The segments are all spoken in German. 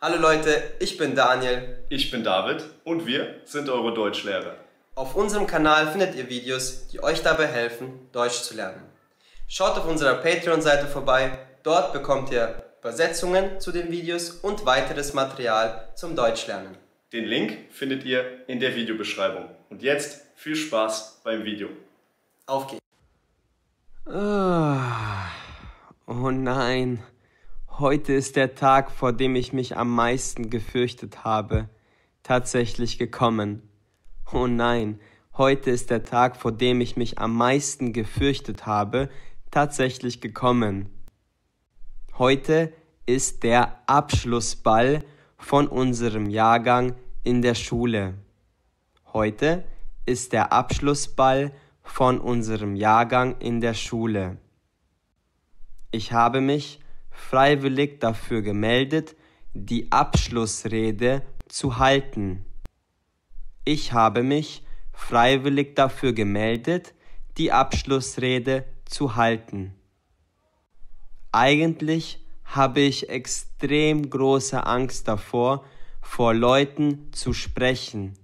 Hallo Leute, ich bin Daniel. Ich bin David und wir sind eure Deutschlehrer. Auf unserem Kanal findet ihr Videos, die euch dabei helfen, Deutsch zu lernen. Schaut auf unserer Patreon-Seite vorbei, dort bekommt ihr Übersetzungen zu den Videos und weiteres Material zum Deutschlernen. Den Link findet ihr in der Videobeschreibung. Und jetzt viel Spaß beim Video. Auf geht's. Ah. Oh nein. Heute ist der Tag, vor dem ich mich am meisten gefürchtet habe, tatsächlich gekommen. Oh nein, heute ist der Tag, vor dem ich mich am meisten gefürchtet habe, tatsächlich gekommen. Heute ist der Abschlussball von unserem Jahrgang in der Schule. Heute ist der Abschlussball von unserem Jahrgang in der Schule. Ich habe mich freiwillig dafür gemeldet, die Abschlussrede zu halten. Ich habe mich freiwillig dafür gemeldet, die Abschlussrede zu halten. Eigentlich habe ich extrem große Angst davor, vor Leuten zu sprechen,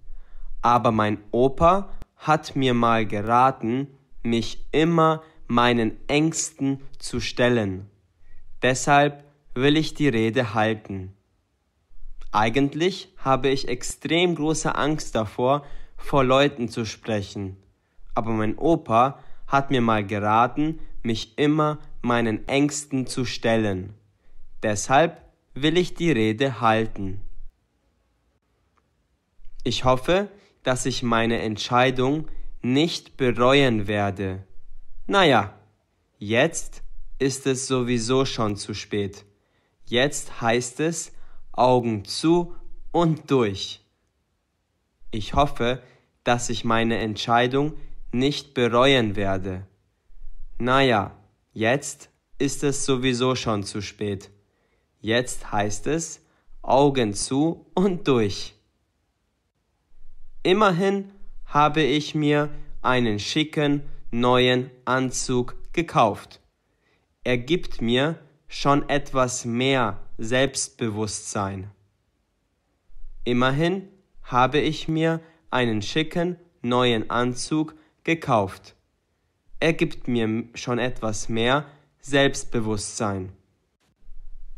aber mein Opa hat mir mal geraten, mich immer meinen Ängsten zu stellen. Deshalb will ich die Rede halten. Eigentlich habe ich extrem große Angst davor, vor Leuten zu sprechen. Aber mein Opa hat mir mal geraten, mich immer meinen Ängsten zu stellen. Deshalb will ich die Rede halten. Ich hoffe, dass ich meine Entscheidung nicht bereuen werde. Naja, jetzt ist es sowieso schon zu spät. Jetzt heißt es Augen zu und durch. Ich hoffe, dass ich meine Entscheidung nicht bereuen werde. Naja, jetzt ist es sowieso schon zu spät. Jetzt heißt es Augen zu und durch. Immerhin habe ich mir einen schicken neuen Anzug gekauft ergibt mir schon etwas mehr Selbstbewusstsein. Immerhin habe ich mir einen schicken neuen Anzug gekauft. Er gibt mir schon etwas mehr Selbstbewusstsein.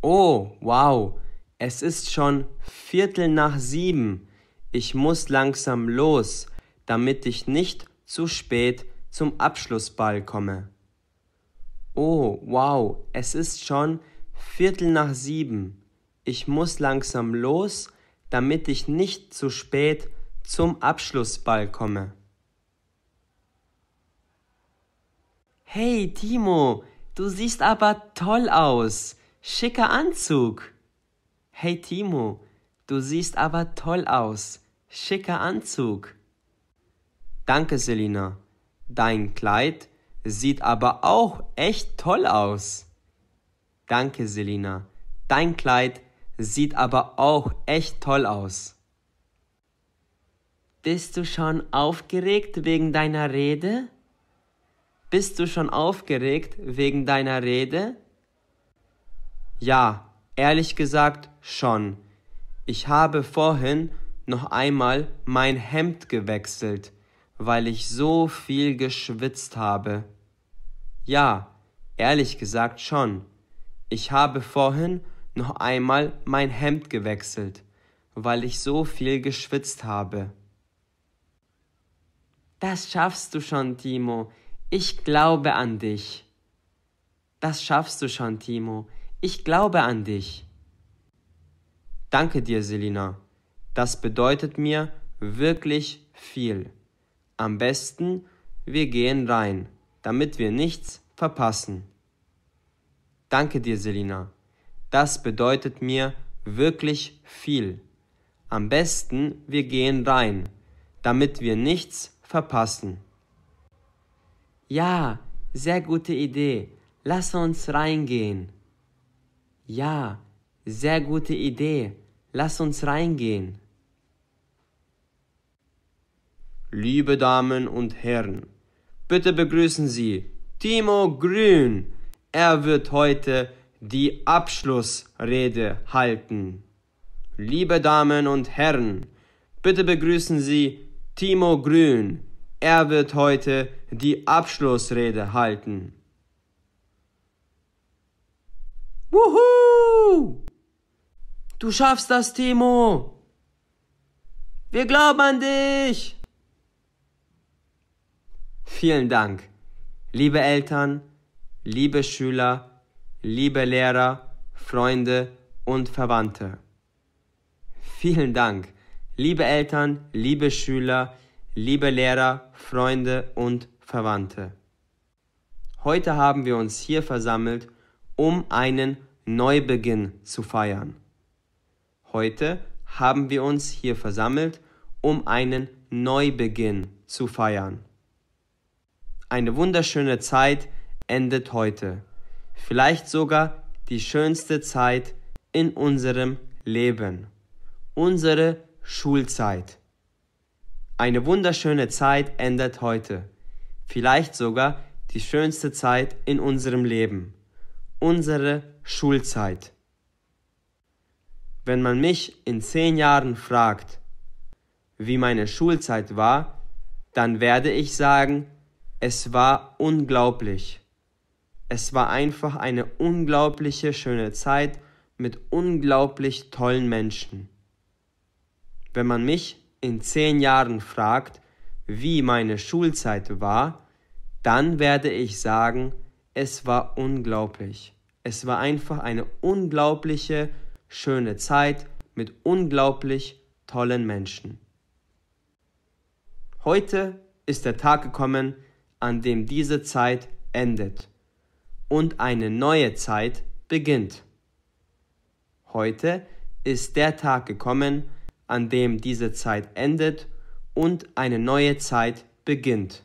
Oh, wow, es ist schon Viertel nach sieben. Ich muss langsam los, damit ich nicht zu spät zum Abschlussball komme. Oh, wow, es ist schon Viertel nach sieben. Ich muss langsam los, damit ich nicht zu spät zum Abschlussball komme. Hey Timo, du siehst aber toll aus. Schicker Anzug. Hey Timo, du siehst aber toll aus. Schicker Anzug. Danke, Selina. Dein Kleid sieht aber auch echt toll aus. Danke, Selina. Dein Kleid sieht aber auch echt toll aus. Bist du schon aufgeregt wegen deiner Rede? Bist du schon aufgeregt wegen deiner Rede? Ja, ehrlich gesagt schon. Ich habe vorhin noch einmal mein Hemd gewechselt, weil ich so viel geschwitzt habe. Ja, ehrlich gesagt schon. Ich habe vorhin noch einmal mein Hemd gewechselt, weil ich so viel geschwitzt habe. Das schaffst du schon, Timo. Ich glaube an dich. Das schaffst du schon, Timo. Ich glaube an dich. Danke dir, Selina. Das bedeutet mir wirklich viel. Am besten, wir gehen rein damit wir nichts verpassen. Danke dir, Selina. Das bedeutet mir wirklich viel. Am besten, wir gehen rein, damit wir nichts verpassen. Ja, sehr gute Idee. Lass uns reingehen. Ja, sehr gute Idee. Lass uns reingehen. Liebe Damen und Herren, Bitte begrüßen Sie Timo Grün. Er wird heute die Abschlussrede halten. Liebe Damen und Herren, bitte begrüßen Sie Timo Grün. Er wird heute die Abschlussrede halten. Wuhu! Du schaffst das, Timo! Wir glauben an dich! Vielen Dank, liebe Eltern, liebe Schüler, liebe Lehrer, Freunde und Verwandte. Vielen Dank, liebe Eltern, liebe Schüler, liebe Lehrer, Freunde und Verwandte. Heute haben wir uns hier versammelt, um einen Neubeginn zu feiern. Heute haben wir uns hier versammelt, um einen Neubeginn zu feiern. Eine wunderschöne Zeit endet heute. Vielleicht sogar die schönste Zeit in unserem Leben. Unsere Schulzeit. Eine wunderschöne Zeit endet heute. Vielleicht sogar die schönste Zeit in unserem Leben. Unsere Schulzeit. Wenn man mich in zehn Jahren fragt, wie meine Schulzeit war, dann werde ich sagen, es war unglaublich. Es war einfach eine unglaubliche schöne Zeit mit unglaublich tollen Menschen. Wenn man mich in zehn Jahren fragt, wie meine Schulzeit war, dann werde ich sagen, es war unglaublich. Es war einfach eine unglaubliche, schöne Zeit mit unglaublich tollen Menschen. Heute ist der Tag gekommen, an dem diese Zeit endet und eine neue Zeit beginnt. Heute ist der Tag gekommen, an dem diese Zeit endet und eine neue Zeit beginnt.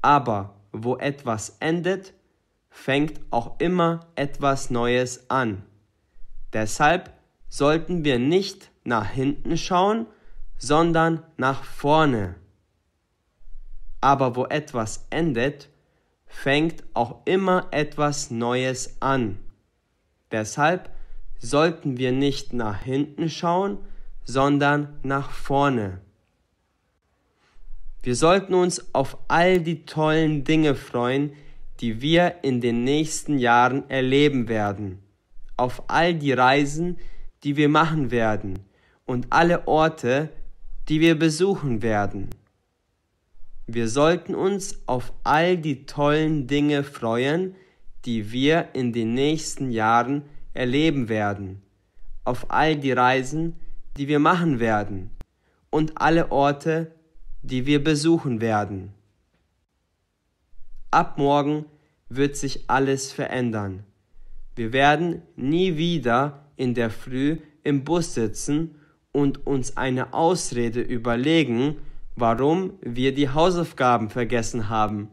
Aber wo etwas endet, fängt auch immer etwas Neues an. Deshalb sollten wir nicht nach hinten schauen, sondern nach vorne. Aber wo etwas endet, fängt auch immer etwas Neues an. Deshalb sollten wir nicht nach hinten schauen, sondern nach vorne. Wir sollten uns auf all die tollen Dinge freuen, die wir in den nächsten Jahren erleben werden, auf all die Reisen, die wir machen werden und alle Orte, die wir besuchen werden. Wir sollten uns auf all die tollen Dinge freuen, die wir in den nächsten Jahren erleben werden, auf all die Reisen, die wir machen werden und alle Orte, die wir besuchen werden. Ab morgen wird sich alles verändern. Wir werden nie wieder in der Früh im Bus sitzen und uns eine Ausrede überlegen, warum wir die Hausaufgaben vergessen haben.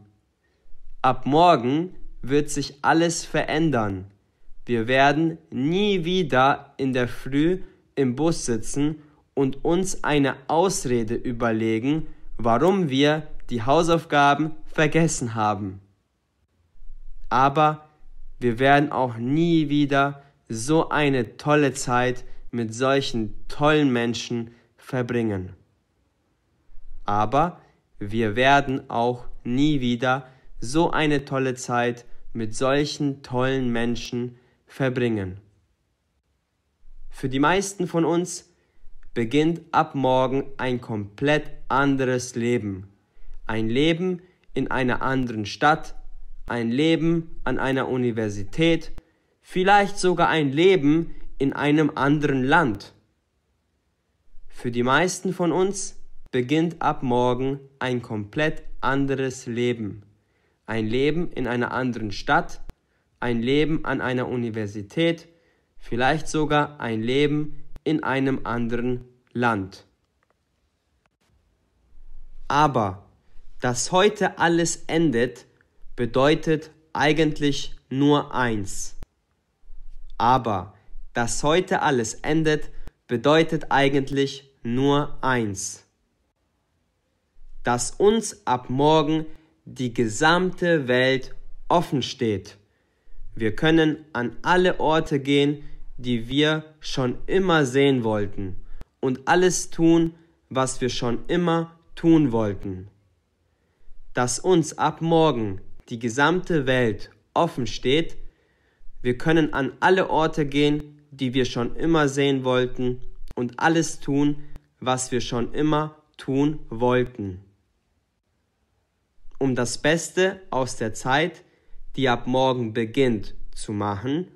Ab morgen wird sich alles verändern. Wir werden nie wieder in der Früh im Bus sitzen und uns eine Ausrede überlegen, warum wir die Hausaufgaben vergessen haben. Aber wir werden auch nie wieder so eine tolle Zeit mit solchen tollen Menschen verbringen aber wir werden auch nie wieder so eine tolle Zeit mit solchen tollen Menschen verbringen. Für die meisten von uns beginnt ab morgen ein komplett anderes Leben. Ein Leben in einer anderen Stadt, ein Leben an einer Universität, vielleicht sogar ein Leben in einem anderen Land. Für die meisten von uns beginnt ab morgen ein komplett anderes Leben. Ein Leben in einer anderen Stadt, ein Leben an einer Universität, vielleicht sogar ein Leben in einem anderen Land. Aber dass heute alles endet, bedeutet eigentlich nur eins. Aber dass heute alles endet, bedeutet eigentlich nur eins dass uns ab morgen die gesamte Welt offen steht. Wir können an alle Orte gehen, die wir schon immer sehen wollten und alles tun, was wir schon immer tun wollten. Dass uns ab morgen die gesamte Welt offen steht, wir können an alle Orte gehen, die wir schon immer sehen wollten und alles tun, was wir schon immer tun wollten um das Beste aus der Zeit, die ab morgen beginnt, zu machen,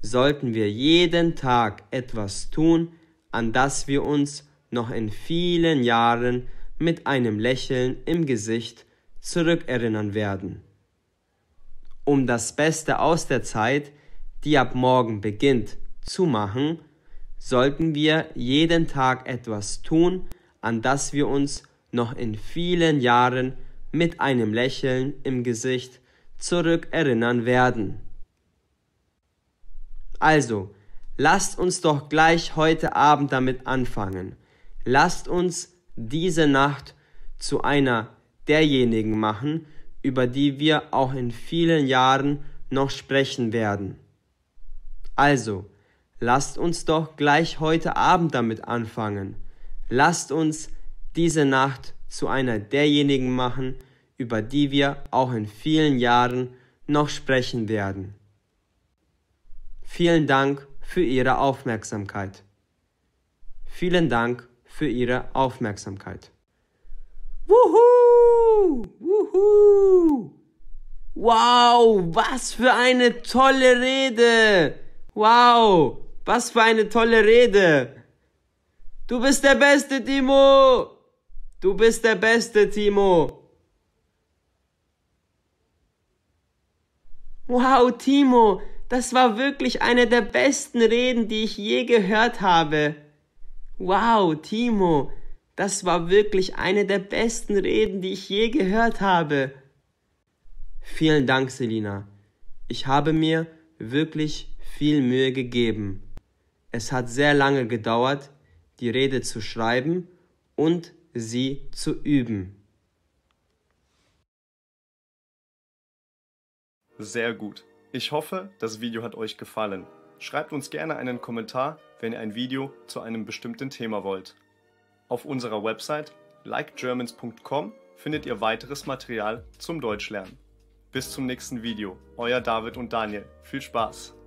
sollten wir jeden Tag etwas tun, an das wir uns noch in vielen Jahren mit einem Lächeln im Gesicht zurückerinnern werden. Um das Beste aus der Zeit, die ab morgen beginnt, zu machen, sollten wir jeden Tag etwas tun, an das wir uns noch in vielen Jahren mit einem Lächeln im Gesicht zurückerinnern werden. Also, lasst uns doch gleich heute Abend damit anfangen. Lasst uns diese Nacht zu einer derjenigen machen, über die wir auch in vielen Jahren noch sprechen werden. Also, lasst uns doch gleich heute Abend damit anfangen. Lasst uns diese Nacht zu einer derjenigen machen, über die wir auch in vielen Jahren noch sprechen werden. Vielen Dank für Ihre Aufmerksamkeit. Vielen Dank für Ihre Aufmerksamkeit. Wuhu! Wuhu! Wow, was für eine tolle Rede! Wow, was für eine tolle Rede! Du bist der Beste, Timo! Du bist der Beste, Timo. Wow, Timo, das war wirklich eine der besten Reden, die ich je gehört habe. Wow, Timo, das war wirklich eine der besten Reden, die ich je gehört habe. Vielen Dank, Selina. Ich habe mir wirklich viel Mühe gegeben. Es hat sehr lange gedauert, die Rede zu schreiben und sie zu üben. Sehr gut. Ich hoffe, das Video hat euch gefallen. Schreibt uns gerne einen Kommentar, wenn ihr ein Video zu einem bestimmten Thema wollt. Auf unserer Website likegermans.com findet ihr weiteres Material zum Deutschlernen. Bis zum nächsten Video. Euer David und Daniel. Viel Spaß!